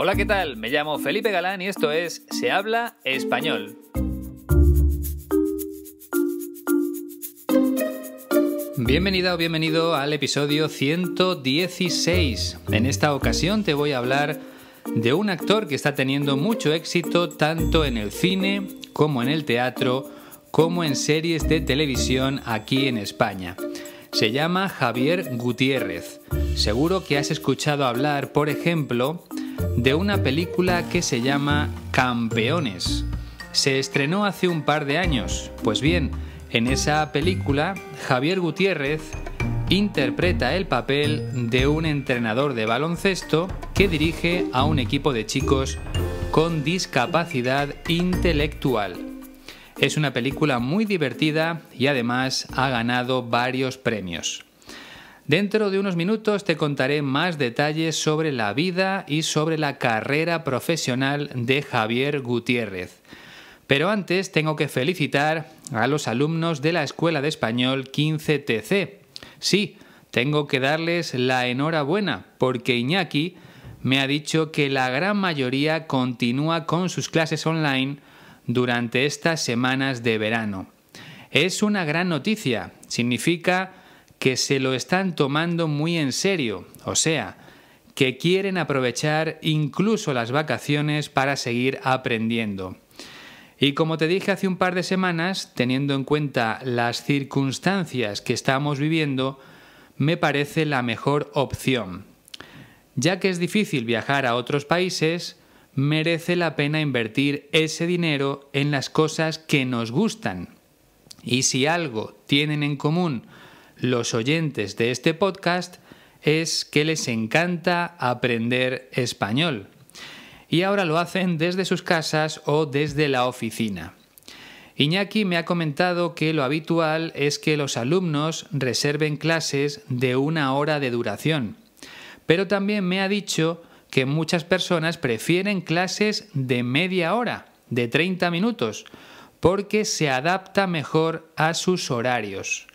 Hola, ¿qué tal? Me llamo Felipe Galán y esto es Se habla español. Bienvenida o bienvenido al episodio 116. En esta ocasión te voy a hablar de un actor que está teniendo mucho éxito tanto en el cine como en el teatro, como en series de televisión aquí en España. Se llama Javier Gutiérrez. Seguro que has escuchado hablar, por ejemplo, de una película que se llama Campeones. Se estrenó hace un par de años. Pues bien, en esa película, Javier Gutiérrez interpreta el papel de un entrenador de baloncesto que dirige a un equipo de chicos con discapacidad intelectual. Es una película muy divertida y además ha ganado varios premios. Dentro de unos minutos te contaré más detalles sobre la vida y sobre la carrera profesional de Javier Gutiérrez. Pero antes tengo que felicitar a los alumnos de la Escuela de Español 15TC. Sí, tengo que darles la enhorabuena porque Iñaki me ha dicho que la gran mayoría continúa con sus clases online durante estas semanas de verano. Es una gran noticia, significa que se lo están tomando muy en serio, o sea, que quieren aprovechar incluso las vacaciones para seguir aprendiendo. Y como te dije hace un par de semanas, teniendo en cuenta las circunstancias que estamos viviendo, me parece la mejor opción. Ya que es difícil viajar a otros países, merece la pena invertir ese dinero en las cosas que nos gustan. Y si algo tienen en común los oyentes de este podcast es que les encanta aprender español. Y ahora lo hacen desde sus casas o desde la oficina. Iñaki me ha comentado que lo habitual es que los alumnos reserven clases de una hora de duración. Pero también me ha dicho que muchas personas prefieren clases de media hora, de 30 minutos, porque se adapta mejor a sus horarios.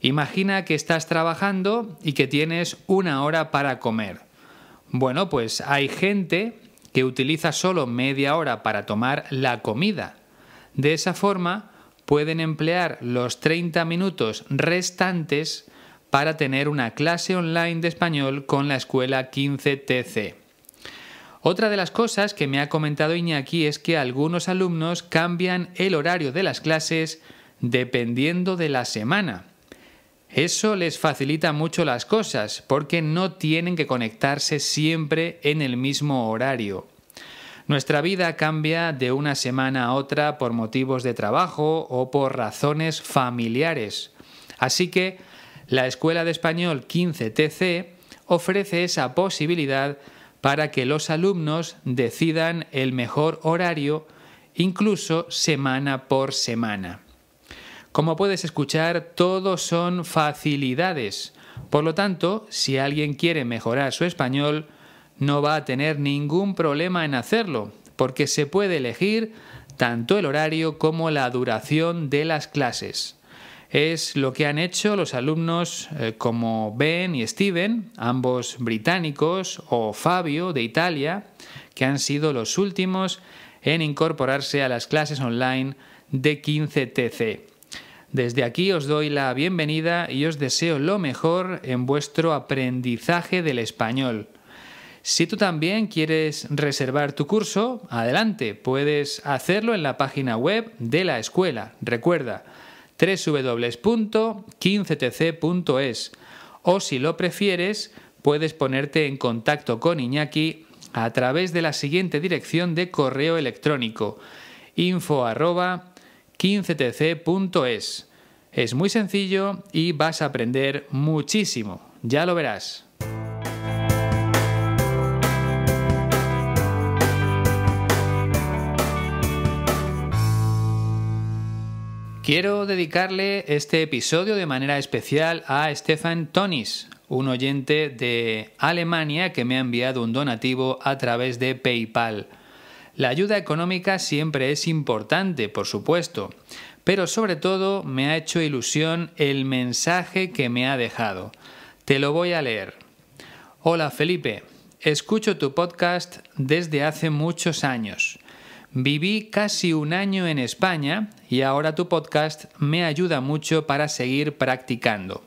Imagina que estás trabajando y que tienes una hora para comer. Bueno, pues hay gente que utiliza solo media hora para tomar la comida. De esa forma, pueden emplear los 30 minutos restantes para tener una clase online de español con la escuela 15TC. Otra de las cosas que me ha comentado Iñaki es que algunos alumnos cambian el horario de las clases dependiendo de la semana. Eso les facilita mucho las cosas porque no tienen que conectarse siempre en el mismo horario. Nuestra vida cambia de una semana a otra por motivos de trabajo o por razones familiares. Así que la Escuela de Español 15TC ofrece esa posibilidad para que los alumnos decidan el mejor horario incluso semana por semana. Como puedes escuchar, todos son facilidades. Por lo tanto, si alguien quiere mejorar su español, no va a tener ningún problema en hacerlo, porque se puede elegir tanto el horario como la duración de las clases. Es lo que han hecho los alumnos eh, como Ben y Steven, ambos británicos, o Fabio de Italia, que han sido los últimos en incorporarse a las clases online de 15TC. Desde aquí os doy la bienvenida y os deseo lo mejor en vuestro aprendizaje del español. Si tú también quieres reservar tu curso, adelante, puedes hacerlo en la página web de la escuela. Recuerda, www.15tc.es. O si lo prefieres, puedes ponerte en contacto con Iñaki a través de la siguiente dirección de correo electrónico info 15tc.es. Es muy sencillo y vas a aprender muchísimo, ya lo verás. Quiero dedicarle este episodio de manera especial a Stefan Tonis, un oyente de Alemania que me ha enviado un donativo a través de PayPal. La ayuda económica siempre es importante, por supuesto, pero sobre todo me ha hecho ilusión el mensaje que me ha dejado. Te lo voy a leer. Hola Felipe, escucho tu podcast desde hace muchos años. Viví casi un año en España y ahora tu podcast me ayuda mucho para seguir practicando.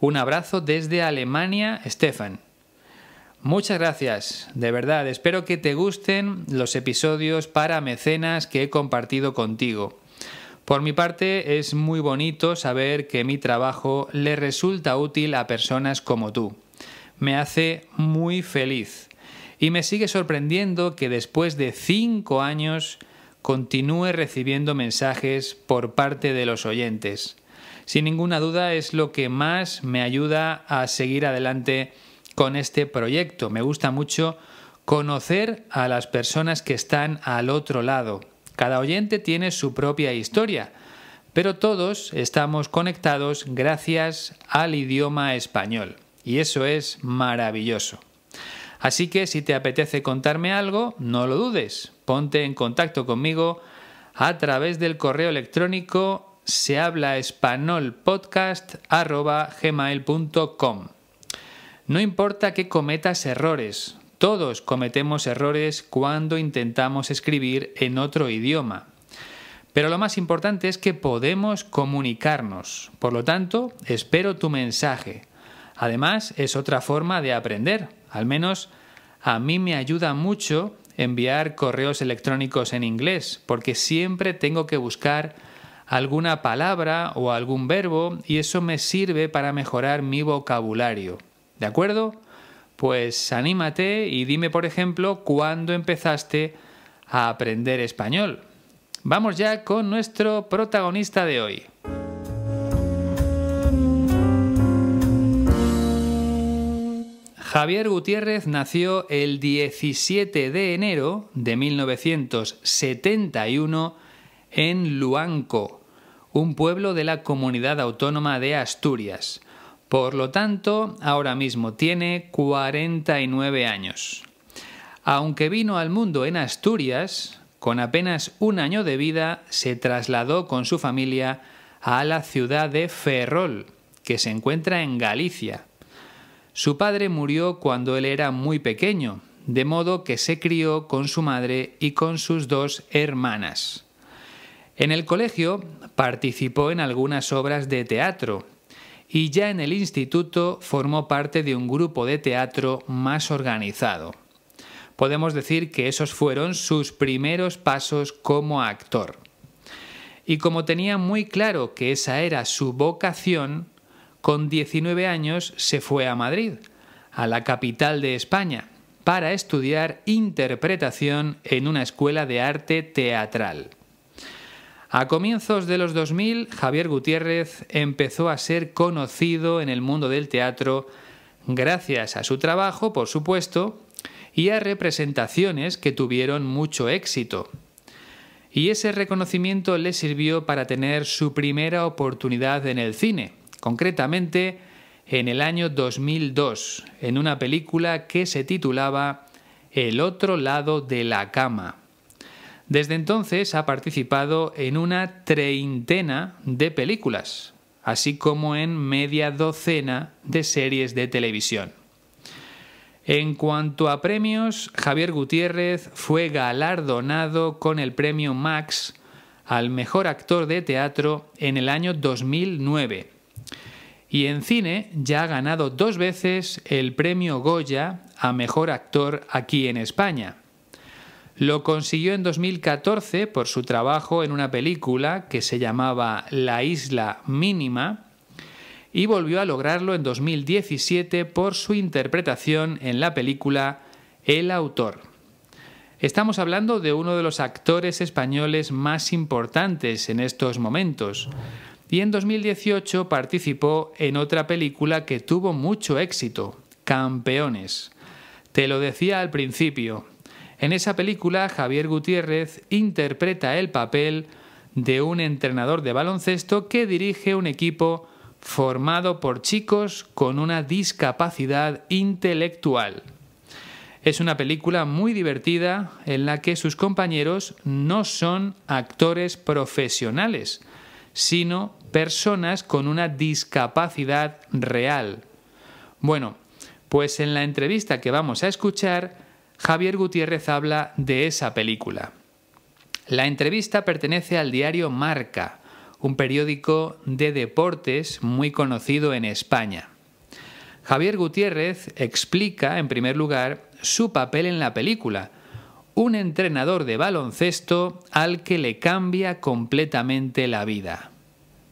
Un abrazo desde Alemania, Stefan. Muchas gracias, de verdad. Espero que te gusten los episodios para mecenas que he compartido contigo. Por mi parte, es muy bonito saber que mi trabajo le resulta útil a personas como tú. Me hace muy feliz. Y me sigue sorprendiendo que después de cinco años continúe recibiendo mensajes por parte de los oyentes. Sin ninguna duda es lo que más me ayuda a seguir adelante con este proyecto. Me gusta mucho conocer a las personas que están al otro lado. Cada oyente tiene su propia historia, pero todos estamos conectados gracias al idioma español. Y eso es maravilloso. Así que si te apetece contarme algo, no lo dudes. Ponte en contacto conmigo a través del correo electrónico se no importa que cometas errores, todos cometemos errores cuando intentamos escribir en otro idioma. Pero lo más importante es que podemos comunicarnos. Por lo tanto, espero tu mensaje. Además, es otra forma de aprender. Al menos a mí me ayuda mucho enviar correos electrónicos en inglés, porque siempre tengo que buscar alguna palabra o algún verbo y eso me sirve para mejorar mi vocabulario. ¿De acuerdo? Pues anímate y dime, por ejemplo, cuándo empezaste a aprender español. Vamos ya con nuestro protagonista de hoy. Javier Gutiérrez nació el 17 de enero de 1971 en Luanco, un pueblo de la comunidad autónoma de Asturias. Por lo tanto, ahora mismo tiene 49 años. Aunque vino al mundo en Asturias, con apenas un año de vida se trasladó con su familia a la ciudad de Ferrol, que se encuentra en Galicia. Su padre murió cuando él era muy pequeño, de modo que se crió con su madre y con sus dos hermanas. En el colegio participó en algunas obras de teatro, y ya en el instituto formó parte de un grupo de teatro más organizado. Podemos decir que esos fueron sus primeros pasos como actor. Y como tenía muy claro que esa era su vocación, con 19 años se fue a Madrid, a la capital de España, para estudiar interpretación en una escuela de arte teatral. A comienzos de los 2000, Javier Gutiérrez empezó a ser conocido en el mundo del teatro gracias a su trabajo, por supuesto, y a representaciones que tuvieron mucho éxito. Y ese reconocimiento le sirvió para tener su primera oportunidad en el cine, concretamente en el año 2002, en una película que se titulaba El otro lado de la cama. Desde entonces ha participado en una treintena de películas, así como en media docena de series de televisión. En cuanto a premios, Javier Gutiérrez fue galardonado con el premio Max al mejor actor de teatro en el año 2009. Y en cine ya ha ganado dos veces el premio Goya a mejor actor aquí en España. Lo consiguió en 2014 por su trabajo en una película que se llamaba La Isla Mínima y volvió a lograrlo en 2017 por su interpretación en la película El autor. Estamos hablando de uno de los actores españoles más importantes en estos momentos y en 2018 participó en otra película que tuvo mucho éxito, Campeones. Te lo decía al principio, en esa película, Javier Gutiérrez interpreta el papel de un entrenador de baloncesto que dirige un equipo formado por chicos con una discapacidad intelectual. Es una película muy divertida en la que sus compañeros no son actores profesionales, sino personas con una discapacidad real. Bueno, pues en la entrevista que vamos a escuchar, Javier Gutiérrez habla de esa película. La entrevista pertenece al diario Marca, un periódico de deportes muy conocido en España. Javier Gutiérrez explica, en primer lugar, su papel en la película, un entrenador de baloncesto al que le cambia completamente la vida.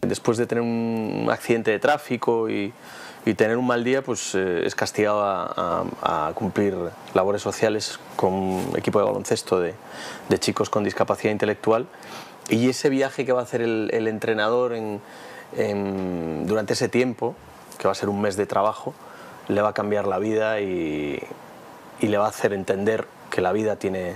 Después de tener un accidente de tráfico y y tener un mal día pues eh, es castigado a, cumplir labores sociales con un equipo de baloncesto de, chicos con discapacidad intelectual y ese viaje que va a hacer el, entrenador en, durante ese tiempo, que va a ser un mes de trabajo, le va a cambiar la vida y, le va a hacer entender que la vida tiene,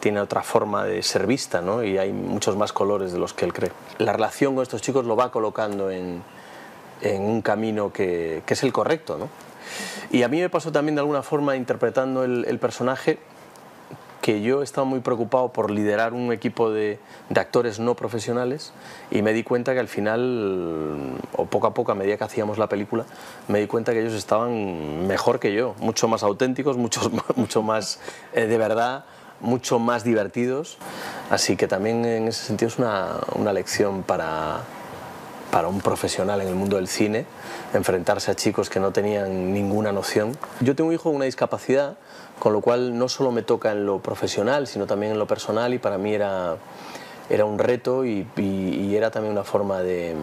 tiene otra forma de ser vista ¿no? y hay muchos más colores de los que él cree. La relación con estos chicos lo va colocando en, en un camino que, es el correcto. Y a mí me pasó también de alguna forma interpretando el, personaje que yo estaba muy preocupado por liderar un equipo de, actores no profesionales y me di cuenta que al final, o poco a poco, a medida que hacíamos la película, me di cuenta que ellos estaban mejor que yo, mucho más auténticos, mucho, mucho más eh, de verdad, mucho más divertidos. Así que también en ese sentido es una lección para, para un profesional en el mundo del cine enfrentarse a chicos que no tenían ninguna noción. Yo tengo un hijo con una discapacidad, con lo cual no solo me toca en lo profesional, sino también en lo personal y para mí era, era un reto y, era también una forma de...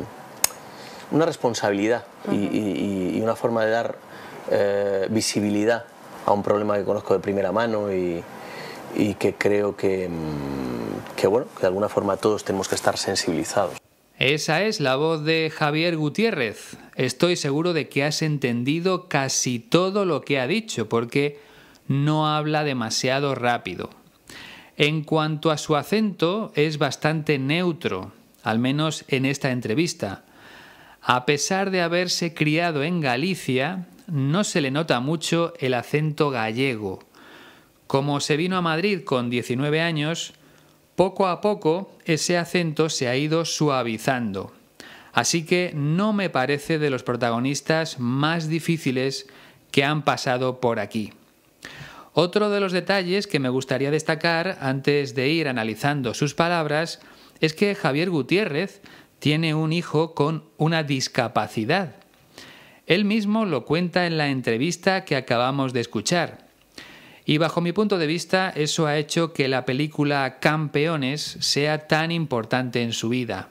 una responsabilidad y, una forma de dar eh, visibilidad a un problema que conozco de primera mano y, que creo que, mm, que, bueno, que de alguna forma todos tenemos que estar sensibilizados. Esa es la voz de Javier Gutiérrez. Estoy seguro de que has entendido casi todo lo que ha dicho, porque no habla demasiado rápido. En cuanto a su acento, es bastante neutro, al menos en esta entrevista. A pesar de haberse criado en Galicia, no se le nota mucho el acento gallego. Como se vino a Madrid con 19 años, poco a poco ese acento se ha ido suavizando, así que no me parece de los protagonistas más difíciles que han pasado por aquí. Otro de los detalles que me gustaría destacar antes de ir analizando sus palabras es que Javier Gutiérrez tiene un hijo con una discapacidad. Él mismo lo cuenta en la entrevista que acabamos de escuchar. Y bajo mi punto de vista, eso ha hecho que la película Campeones sea tan importante en su vida.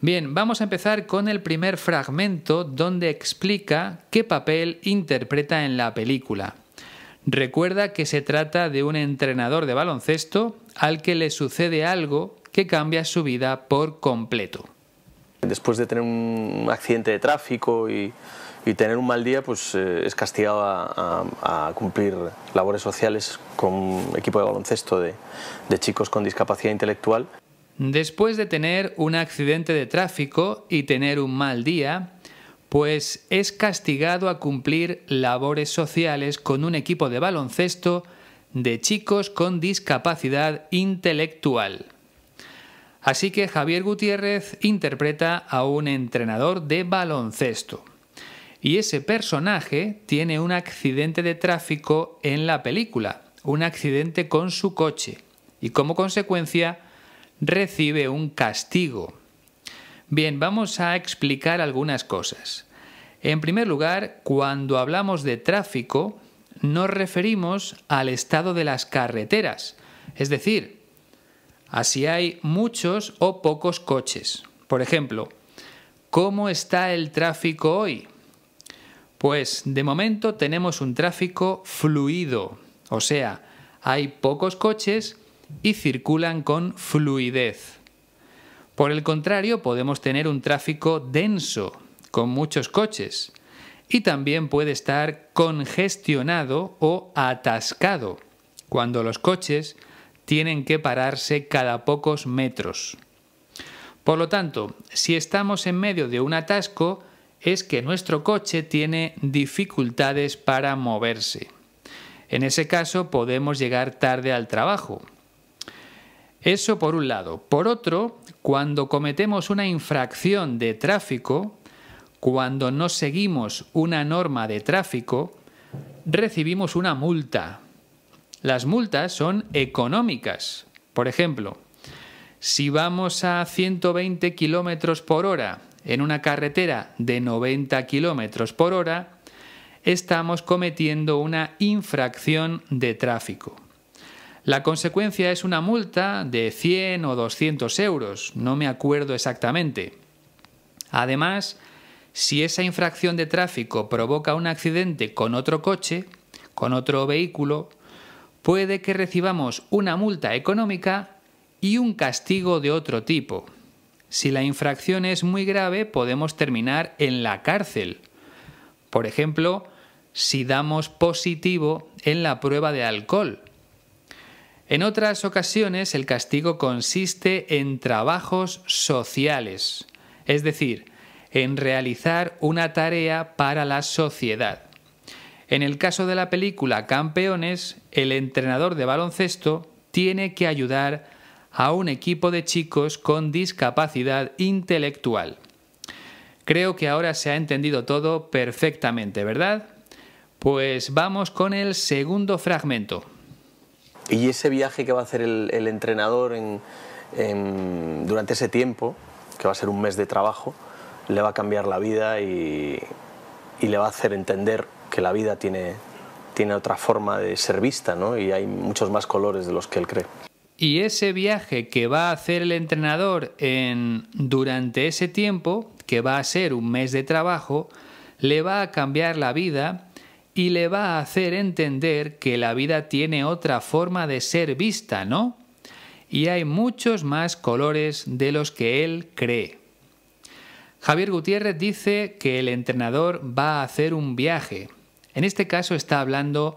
Bien, vamos a empezar con el primer fragmento donde explica qué papel interpreta en la película. Recuerda que se trata de un entrenador de baloncesto al que le sucede algo que cambia su vida por completo. Después de tener un accidente de tráfico y y tener un mal día pues eh, es castigado a, cumplir labores sociales con un equipo de baloncesto de, de chicos con discapacidad intelectual. Después de tener un accidente de tráfico y tener un mal día, pues es castigado a cumplir labores sociales con un equipo de baloncesto de chicos con discapacidad intelectual. Así que Javier Gutiérrez interpreta a un entrenador de baloncesto. Y ese personaje tiene un accidente de tráfico en la película, un accidente con su coche, y como consecuencia recibe un castigo. Bien, vamos a explicar algunas cosas. En primer lugar, cuando hablamos de tráfico, nos referimos al estado de las carreteras, es decir, a si hay muchos o pocos coches. Por ejemplo, ¿cómo está el tráfico hoy? Pues de momento tenemos un tráfico fluido, o sea, hay pocos coches y circulan con fluidez. Por el contrario, podemos tener un tráfico denso, con muchos coches, y también puede estar congestionado o atascado, cuando los coches tienen que pararse cada pocos metros. Por lo tanto, si estamos en medio de un atasco, es que nuestro coche tiene dificultades para moverse. En ese caso podemos llegar tarde al trabajo. Eso por un lado. Por otro, cuando cometemos una infracción de tráfico, cuando no seguimos una norma de tráfico, recibimos una multa. Las multas son económicas. Por ejemplo, si vamos a 120 kilómetros por hora en una carretera de 90 km por hora, estamos cometiendo una infracción de tráfico. La consecuencia es una multa de 100 o 200 euros, no me acuerdo exactamente. Además, si esa infracción de tráfico provoca un accidente con otro coche, con otro vehículo, puede que recibamos una multa económica y un castigo de otro tipo, si la infracción es muy grave, podemos terminar en la cárcel. Por ejemplo, si damos positivo en la prueba de alcohol. En otras ocasiones el castigo consiste en trabajos sociales, es decir, en realizar una tarea para la sociedad. En el caso de la película Campeones, el entrenador de baloncesto tiene que ayudar a a un equipo de chicos con discapacidad intelectual. Creo que ahora se ha entendido todo perfectamente, ¿verdad? Pues vamos con el segundo fragmento. Y ese viaje que va a hacer el, entrenador durante ese tiempo, que va a ser un mes de trabajo, le va a cambiar la vida y, le va a hacer entender que la vida tiene, tiene otra forma de ser vista ¿no? y hay muchos más colores de los que él cree. Y ese viaje que va a hacer el entrenador durante ese tiempo, que va a ser un mes de trabajo, le va a cambiar la vida y le va a hacer entender que la vida tiene otra forma de ser vista, ¿no? Y hay muchos más colores de los que él cree. Javier Gutiérrez dice que el entrenador va a hacer un viaje. En este caso está hablando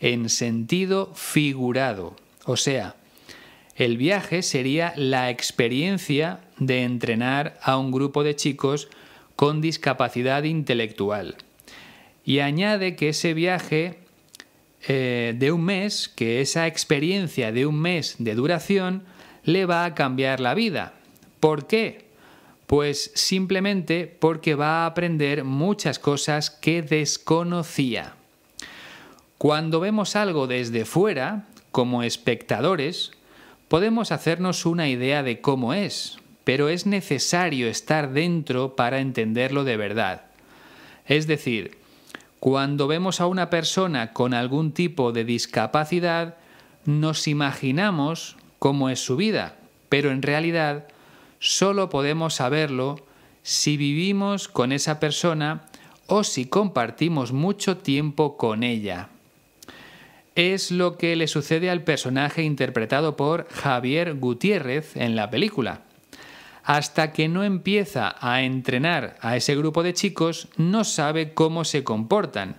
en sentido figurado, o sea, el viaje sería la experiencia de entrenar a un grupo de chicos con discapacidad intelectual. Y añade que ese viaje eh, de un mes, que esa experiencia de un mes de duración, le va a cambiar la vida. ¿Por qué? Pues simplemente porque va a aprender muchas cosas que desconocía. Cuando vemos algo desde fuera, como espectadores, Podemos hacernos una idea de cómo es, pero es necesario estar dentro para entenderlo de verdad. Es decir, cuando vemos a una persona con algún tipo de discapacidad, nos imaginamos cómo es su vida, pero en realidad solo podemos saberlo si vivimos con esa persona o si compartimos mucho tiempo con ella es lo que le sucede al personaje interpretado por Javier Gutiérrez en la película. Hasta que no empieza a entrenar a ese grupo de chicos, no sabe cómo se comportan,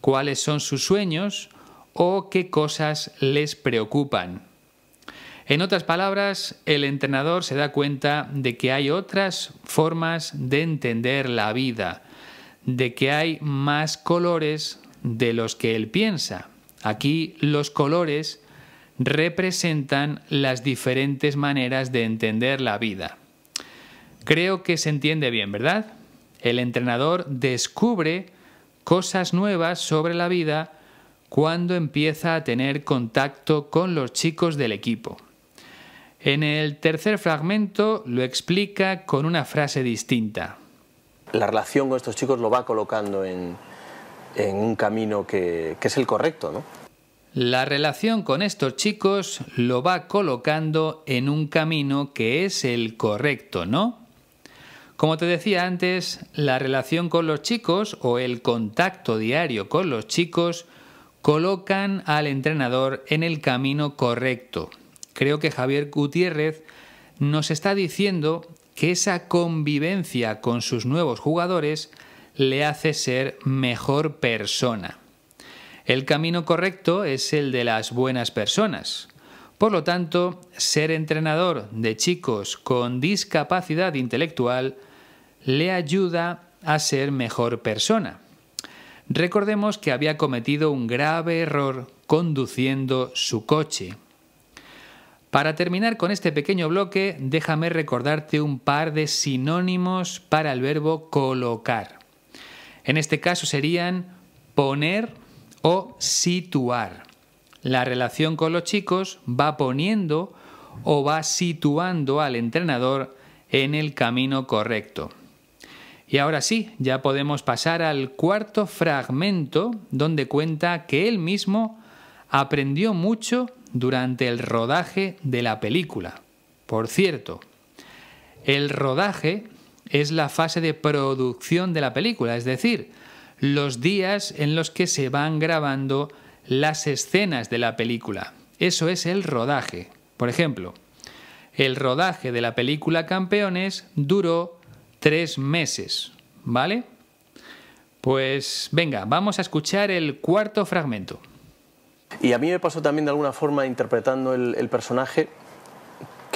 cuáles son sus sueños o qué cosas les preocupan. En otras palabras, el entrenador se da cuenta de que hay otras formas de entender la vida, de que hay más colores de los que él piensa. Aquí los colores representan las diferentes maneras de entender la vida. Creo que se entiende bien, ¿verdad? El entrenador descubre cosas nuevas sobre la vida cuando empieza a tener contacto con los chicos del equipo. En el tercer fragmento lo explica con una frase distinta. La relación con estos chicos lo va colocando en, en un camino que, es el correcto, ¿no? La relación con estos chicos lo va colocando en un camino que es el correcto, ¿no? Como te decía antes, la relación con los chicos o el contacto diario con los chicos colocan al entrenador en el camino correcto. Creo que Javier Gutiérrez nos está diciendo que esa convivencia con sus nuevos jugadores le hace ser mejor persona. El camino correcto es el de las buenas personas. Por lo tanto, ser entrenador de chicos con discapacidad intelectual le ayuda a ser mejor persona. Recordemos que había cometido un grave error conduciendo su coche. Para terminar con este pequeño bloque, déjame recordarte un par de sinónimos para el verbo colocar. En este caso serían poner o situar. La relación con los chicos va poniendo o va situando al entrenador en el camino correcto. Y ahora sí, ya podemos pasar al cuarto fragmento donde cuenta que él mismo aprendió mucho durante el rodaje de la película. Por cierto, el rodaje es la fase de producción de la película, es decir, los días en los que se van grabando las escenas de la película. Eso es el rodaje. Por ejemplo, el rodaje de la película Campeones duró tres meses, ¿vale? Pues venga, vamos a escuchar el cuarto fragmento. Y a mí me pasó también de alguna forma interpretando el, personaje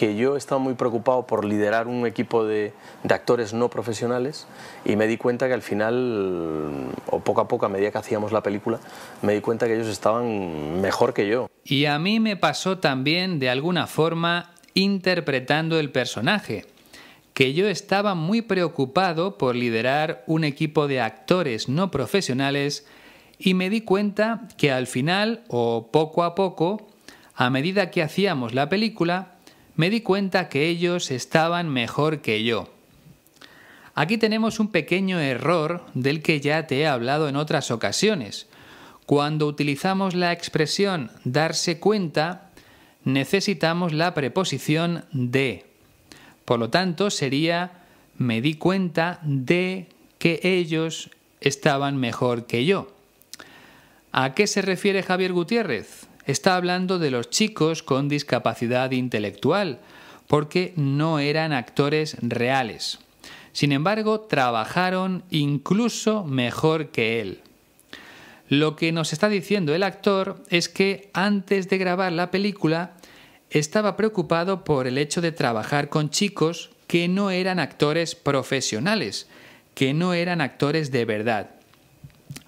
que yo estaba muy preocupado por liderar un equipo de, de, actores no profesionales y me di cuenta que al final, o poco a poco, a medida que hacíamos la película, me di cuenta que ellos estaban mejor que yo. Y a mí me pasó también, de alguna forma, interpretando el personaje, que yo estaba muy preocupado por liderar un equipo de actores no profesionales y me di cuenta que al final, o poco a poco, a medida que hacíamos la película, me di cuenta que ellos estaban mejor que yo. Aquí tenemos un pequeño error del que ya te he hablado en otras ocasiones. Cuando utilizamos la expresión darse cuenta, necesitamos la preposición de. Por lo tanto, sería me di cuenta de que ellos estaban mejor que yo. ¿A qué se refiere Javier Gutiérrez? Está hablando de los chicos con discapacidad intelectual, porque no eran actores reales. Sin embargo, trabajaron incluso mejor que él. Lo que nos está diciendo el actor es que antes de grabar la película estaba preocupado por el hecho de trabajar con chicos que no eran actores profesionales, que no eran actores de verdad.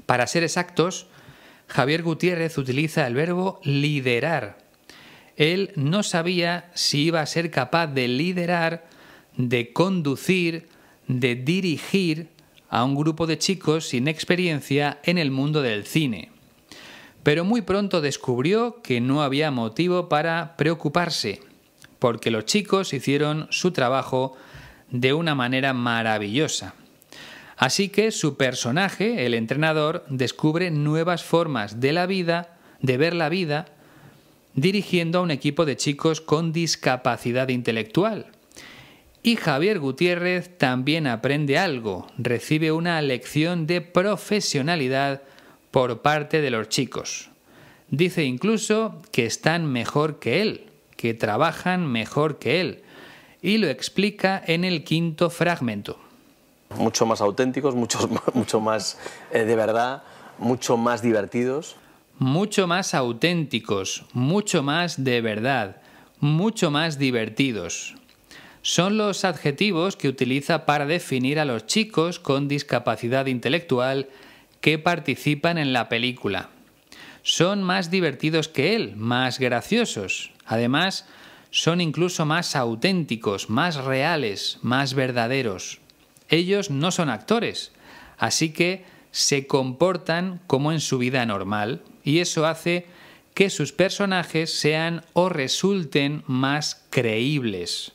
Para ser exactos, Javier Gutiérrez utiliza el verbo liderar. Él no sabía si iba a ser capaz de liderar, de conducir, de dirigir a un grupo de chicos sin experiencia en el mundo del cine. Pero muy pronto descubrió que no había motivo para preocuparse, porque los chicos hicieron su trabajo de una manera maravillosa. Así que su personaje, el entrenador, descubre nuevas formas de la vida, de ver la vida, dirigiendo a un equipo de chicos con discapacidad intelectual. Y Javier Gutiérrez también aprende algo, recibe una lección de profesionalidad por parte de los chicos. Dice incluso que están mejor que él, que trabajan mejor que él, y lo explica en el quinto fragmento mucho más auténticos, mucho más eh, de verdad, mucho más divertidos. Mucho más auténticos, mucho más de verdad, mucho más divertidos. Son los adjetivos que utiliza para definir a los chicos con discapacidad intelectual que participan en la película. Son más divertidos que él, más graciosos. Además, son incluso más auténticos, más reales, más verdaderos. Ellos no son actores, así que se comportan como en su vida normal y eso hace que sus personajes sean o resulten más creíbles.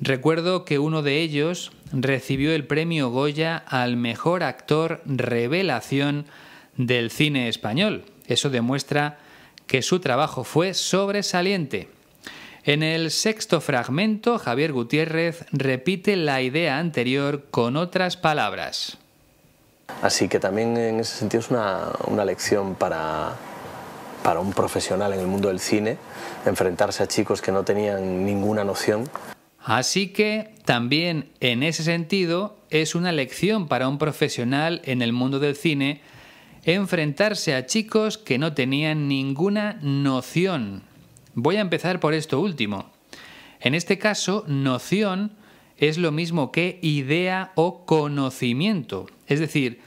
Recuerdo que uno de ellos recibió el premio Goya al mejor actor revelación del cine español. Eso demuestra que su trabajo fue sobresaliente. En el sexto fragmento, Javier Gutiérrez repite la idea anterior con otras palabras. Así que también en ese sentido es una, lección para un profesional en el mundo del cine, enfrentarse a chicos que no tenían ninguna noción. Así que también en ese sentido es una lección para un profesional en el mundo del cine enfrentarse a chicos que no tenían ninguna noción Voy a empezar por esto último. En este caso, noción es lo mismo que idea o conocimiento. Es decir,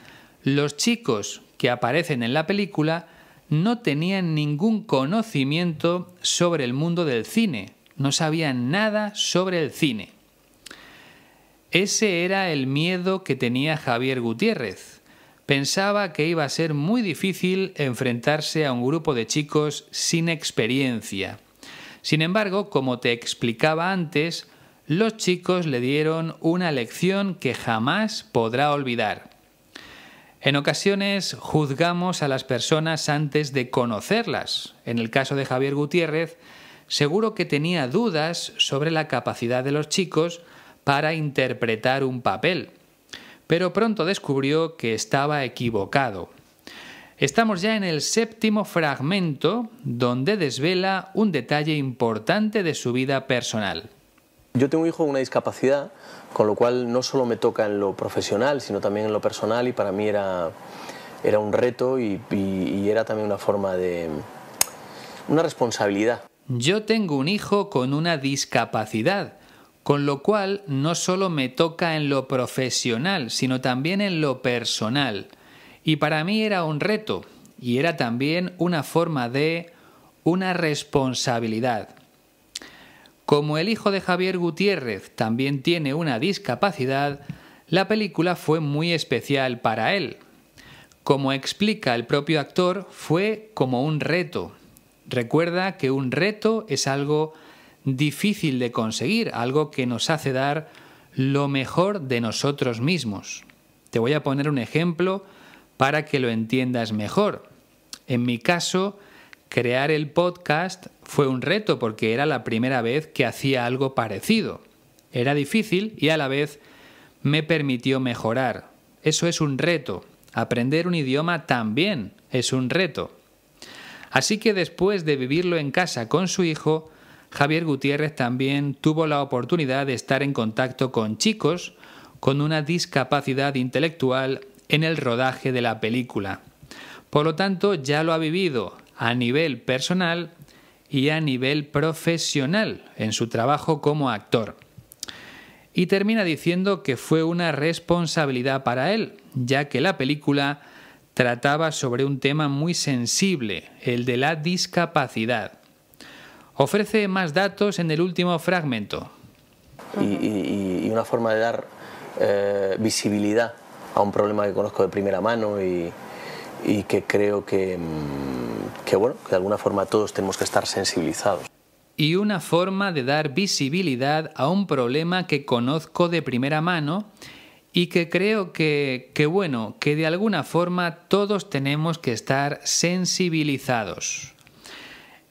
los chicos que aparecen en la película no tenían ningún conocimiento sobre el mundo del cine, no sabían nada sobre el cine. Ese era el miedo que tenía Javier Gutiérrez pensaba que iba a ser muy difícil enfrentarse a un grupo de chicos sin experiencia. Sin embargo, como te explicaba antes, los chicos le dieron una lección que jamás podrá olvidar. En ocasiones juzgamos a las personas antes de conocerlas. En el caso de Javier Gutiérrez, seguro que tenía dudas sobre la capacidad de los chicos para interpretar un papel pero pronto descubrió que estaba equivocado. Estamos ya en el séptimo fragmento donde desvela un detalle importante de su vida personal. Yo tengo un hijo con una discapacidad, con lo cual no solo me toca en lo profesional, sino también en lo personal y para mí era, era un reto y, y era también una forma de... una responsabilidad. Yo tengo un hijo con una discapacidad. Con lo cual, no solo me toca en lo profesional, sino también en lo personal. Y para mí era un reto y era también una forma de una responsabilidad. Como el hijo de Javier Gutiérrez también tiene una discapacidad, la película fue muy especial para él. Como explica el propio actor, fue como un reto. Recuerda que un reto es algo difícil de conseguir, algo que nos hace dar lo mejor de nosotros mismos. Te voy a poner un ejemplo para que lo entiendas mejor. En mi caso, crear el podcast fue un reto porque era la primera vez que hacía algo parecido. Era difícil y a la vez me permitió mejorar. Eso es un reto. Aprender un idioma también es un reto. Así que después de vivirlo en casa con su hijo, Javier Gutiérrez también tuvo la oportunidad de estar en contacto con chicos con una discapacidad intelectual en el rodaje de la película. Por lo tanto, ya lo ha vivido a nivel personal y a nivel profesional en su trabajo como actor. Y termina diciendo que fue una responsabilidad para él, ya que la película trataba sobre un tema muy sensible, el de la discapacidad. Ofrece más datos en el último fragmento. Y, una forma de dar eh, visibilidad a un problema que conozco de primera mano y, que creo mm, que, bueno, que de alguna forma todos tenemos que estar sensibilizados. Y una forma de dar visibilidad a un problema que conozco de primera mano y que creo que bueno, que de alguna forma todos tenemos que estar sensibilizados.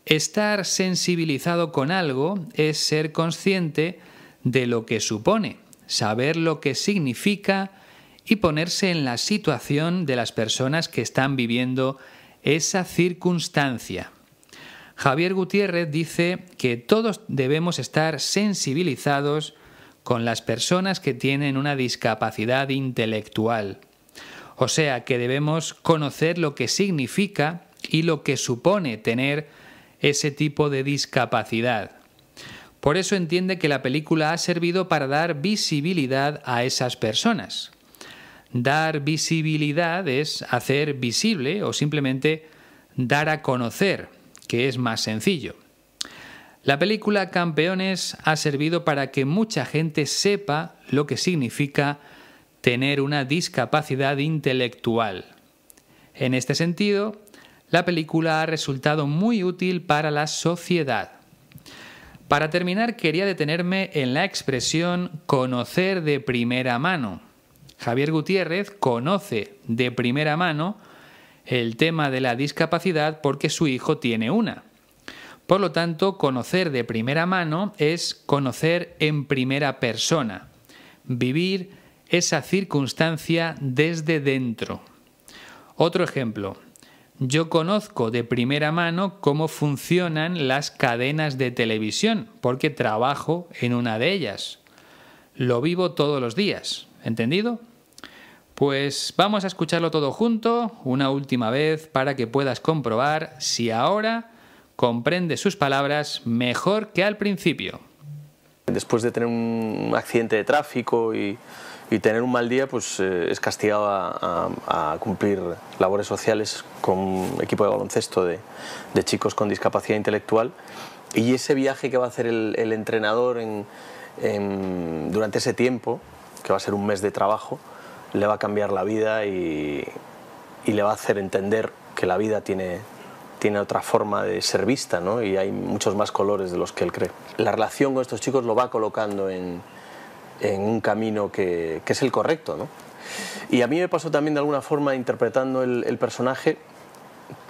Estar sensibilizado con algo es ser consciente de lo que supone, saber lo que significa y ponerse en la situación de las personas que están viviendo esa circunstancia. Javier Gutiérrez dice que todos debemos estar sensibilizados con las personas que tienen una discapacidad intelectual. O sea que debemos conocer lo que significa y lo que supone tener ese tipo de discapacidad. Por eso entiende que la película ha servido para dar visibilidad a esas personas. Dar visibilidad es hacer visible o simplemente dar a conocer, que es más sencillo. La película Campeones ha servido para que mucha gente sepa lo que significa tener una discapacidad intelectual. En este sentido, la película ha resultado muy útil para la sociedad. Para terminar, quería detenerme en la expresión conocer de primera mano. Javier Gutiérrez conoce de primera mano el tema de la discapacidad porque su hijo tiene una. Por lo tanto, conocer de primera mano es conocer en primera persona, vivir esa circunstancia desde dentro. Otro ejemplo, yo conozco de primera mano cómo funcionan las cadenas de televisión, porque trabajo en una de ellas. Lo vivo todos los días, ¿entendido? Pues vamos a escucharlo todo junto una última vez para que puedas comprobar si ahora comprendes sus palabras mejor que al principio. Después de tener un accidente de tráfico y y tener un mal día pues eh, es castigado a, cumplir labores sociales con un equipo de baloncesto de, chicos con discapacidad intelectual y ese viaje que va a hacer el, entrenador en, durante ese tiempo, que va a ser un mes de trabajo, le va a cambiar la vida y, le va a hacer entender que la vida tiene, tiene otra forma de ser vista ¿no? y hay muchos más colores de los que él cree. La relación con estos chicos lo va colocando en, en un camino que, es el correcto. Y a mí me pasó también de alguna forma interpretando el, personaje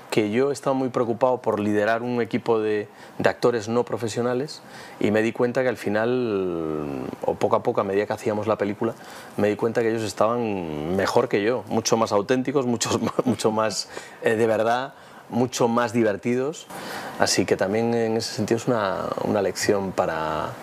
que yo estaba muy preocupado por liderar un equipo de, actores no profesionales y me di cuenta que al final, o poco a poco, a medida que hacíamos la película, me di cuenta que ellos estaban mejor que yo, mucho más auténticos, mucho, mucho más eh, de verdad, mucho más divertidos. Así que también en ese sentido es una lección para,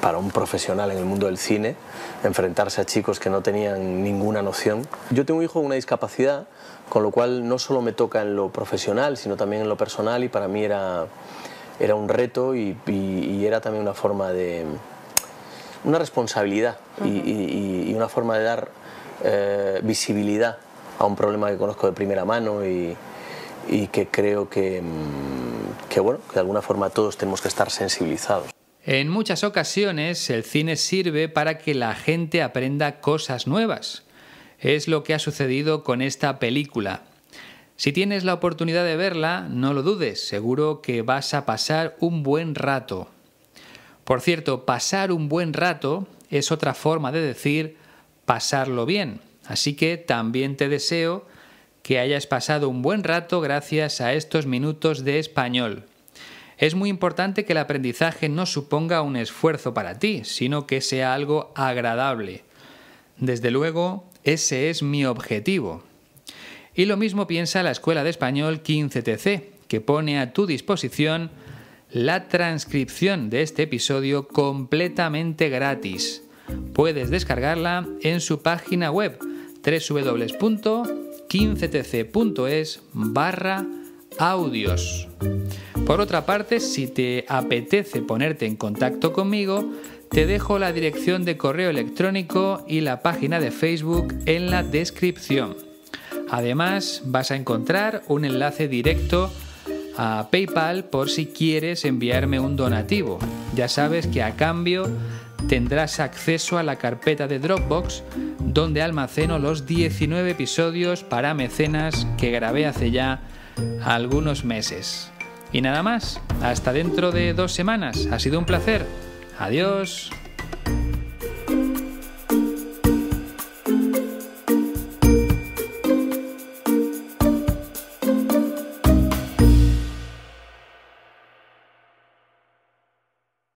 para un profesional en el mundo del cine enfrentarse a chicos que no tenían ninguna noción. Yo tengo un hijo con una discapacidad, con lo cual no solo me toca en lo profesional, sino también en lo personal y para mí era, era un reto y, era también una forma de... una responsabilidad y, una forma de dar eh, visibilidad a un problema que conozco de primera mano y, que creo mm, que, bueno, que de alguna forma todos tenemos que estar sensibilizados. En muchas ocasiones el cine sirve para que la gente aprenda cosas nuevas. Es lo que ha sucedido con esta película. Si tienes la oportunidad de verla, no lo dudes, seguro que vas a pasar un buen rato. Por cierto, pasar un buen rato es otra forma de decir pasarlo bien. Así que también te deseo que hayas pasado un buen rato gracias a estos minutos de español. Es muy importante que el aprendizaje no suponga un esfuerzo para ti, sino que sea algo agradable. Desde luego, ese es mi objetivo. Y lo mismo piensa la Escuela de Español 15TC, que pone a tu disposición la transcripción de este episodio completamente gratis. Puedes descargarla en su página web www.15tc.es barra audios. Por otra parte, si te apetece ponerte en contacto conmigo, te dejo la dirección de correo electrónico y la página de Facebook en la descripción. Además, vas a encontrar un enlace directo a PayPal por si quieres enviarme un donativo. Ya sabes que a cambio tendrás acceso a la carpeta de Dropbox donde almaceno los 19 episodios para mecenas que grabé hace ya algunos meses. Y nada más, hasta dentro de dos semanas. Ha sido un placer. Adiós.